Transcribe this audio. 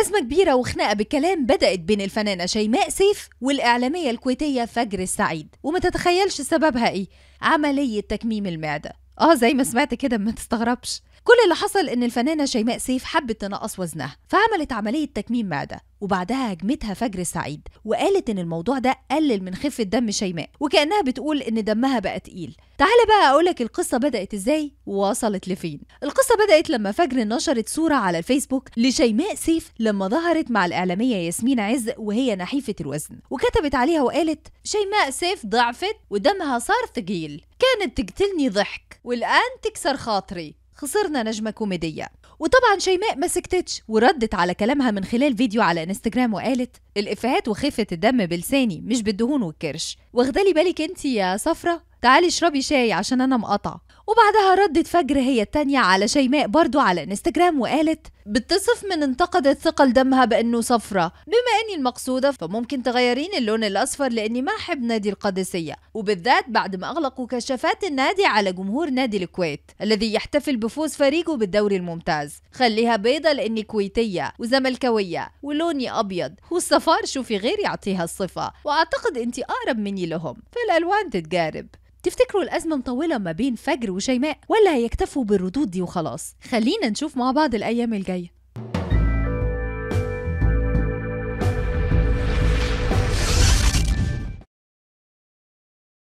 أزمة كبيرة وخناقة بالكلام بدأت بين الفنانة شيماء سيف والإعلامية الكويتية فجر السعيد وما تتخيلش سببها إيه عملية تكميم المعدة اه زي ما سمعت كده ما تستغربش كل اللي حصل ان الفنانه شيماء سيف حبت تنقص وزنها فعملت عمليه تكميم معده وبعدها هجمتها فجر السعيد وقالت ان الموضوع ده قلل من خفه دم شيماء وكانها بتقول ان دمها بقى تقيل تعال بقى اقولك القصه بدات ازاي ووصلت لفين القصه بدات لما فجر نشرت صوره على الفيسبوك لشيماء سيف لما ظهرت مع الاعلاميه ياسمين عز وهي نحيفه الوزن وكتبت عليها وقالت شيماء سيف ضعفت ودمها صار ثقيل كانت تقتلني ضحك والآن تكسر خاطري خسرنا نجمة كوميدية وطبعا شيماء ما سكتتش وردت على كلامها من خلال فيديو على انستجرام وقالت الإفيهات وخفة الدم بلساني مش بالدهون والكرش واخدالي بالك انت يا صفرة تعالي اشربي شاي عشان انا مقطع وبعدها ردت فجر هي التانية على شيماء برضو على انستجرام وقالت بتصف من انتقدت ثقل دمها بانه صفرة بما اني المقصودة فممكن تغيرين اللون الاصفر لاني ما احب نادي القادسية وبالذات بعد ما اغلقوا كشافات النادي على جمهور نادي الكويت الذي يحتفل بفوز فريقه بالدوري الممتاز خليها بيضة لاني كويتية وزملكاوية ولوني ابيض والصفار شوفي غير يعطيها الصفة واعتقد انت اقرب مني لهم فالالوان تتجارب تفتكروا الأزمة مطولة ما بين فجر وشيماء ولا هيكتفوا بالردود دي وخلاص خلينا نشوف مع بعض الأيام الجاية